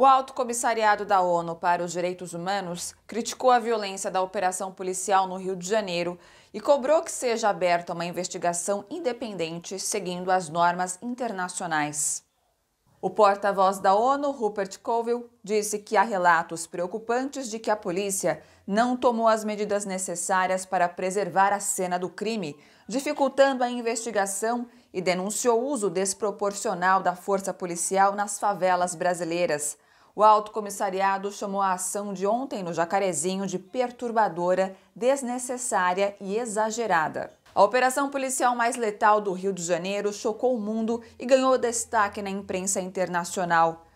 O Alto Comissariado da ONU para os Direitos Humanos criticou a violência da operação policial no Rio de Janeiro e cobrou que seja aberta uma investigação independente seguindo as normas internacionais. O porta-voz da ONU, Rupert Colville, disse que há relatos preocupantes de que a polícia não tomou as medidas necessárias para preservar a cena do crime, dificultando a investigação e denunciou o uso desproporcional da força policial nas favelas brasileiras. O alto comissariado chamou a ação de ontem no Jacarezinho de perturbadora, desnecessária e exagerada. A operação policial mais letal do Rio de Janeiro chocou o mundo e ganhou destaque na imprensa internacional.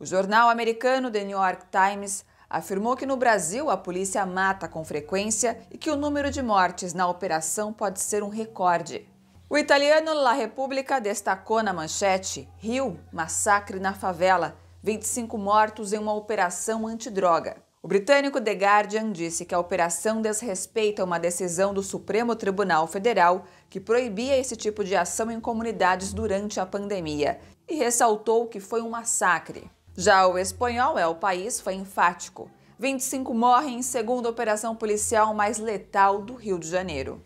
O jornal americano The New York Times afirmou que no Brasil a polícia mata com frequência e que o número de mortes na operação pode ser um recorde. O italiano La Repubblica destacou na manchete: Rio, massacre na favela 25 mortos em uma operação antidroga. O britânico The Guardian disse que a operação desrespeita uma decisão do Supremo Tribunal Federal que proibia esse tipo de ação em comunidades durante a pandemia e ressaltou que foi um massacre. Já o espanhol é o país foi enfático. 25 morrem em segunda operação policial mais letal do Rio de Janeiro.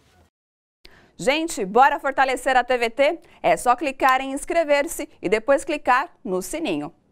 Gente, bora fortalecer a TVT? É só clicar em inscrever-se e depois clicar no sininho.